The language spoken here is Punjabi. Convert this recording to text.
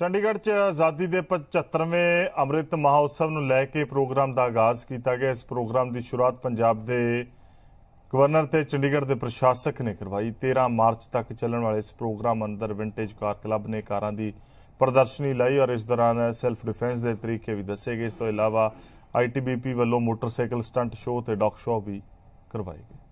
ਚੰਡੀਗੜ੍ਹ 'ਚ ਆਜ਼ਾਦੀ ਦੇ 75ਵੇਂ ਅੰਮ੍ਰਿਤ ਮਹੋਤਸਵ ਨੂੰ ਲੈ ਕੇ ਪ੍ਰੋਗਰਾਮ ਦਾ ਆਗਾਜ਼ ਕੀਤਾ ਗਿਆ ਇਸ ਪ੍ਰੋਗਰਾਮ ਦੀ ਸ਼ੁਰੂਆਤ ਪੰਜਾਬ ਦੇ ਗਵਰਨਰ ਤੇ ਚੰਡੀਗੜ੍ਹ ਦੇ ਪ੍ਰਸ਼ਾਸਕ ਨੇ ਕਰਵਾਈ 13 ਮਾਰਚ ਤੱਕ ਚੱਲਣ ਵਾਲੇ ਇਸ ਪ੍ਰੋਗਰਾਮ ਅੰਦਰ ਵਿੰਟੇਜ ਕਾਰ ਕਲੱਬ ਨੇ ਕਾਰਾਂ ਦੀ ਪ੍ਰਦਰਸ਼ਨੀ ਲਈ ਔਰ ਇਸ ਦੌਰਾਨ ਸੈਲਫ ਡਿਫੈਂਸ ਦੇ ਤਰੀਕੇ ਵੀ ਦੱਸੇ ਗਏ ਇਸ ਤੋਂ ਇਲਾਵਾ ਆਈਟੀਬੀਪੀ ਵੱਲੋਂ ਮੋਟਰਸਾਈਕਲ ਸਟੰਟ ਸ਼ੋਅ ਤੇ ਡੌਗ ਸ਼ੋਅ ਵੀ ਕਰਵਾਏ ਗਏ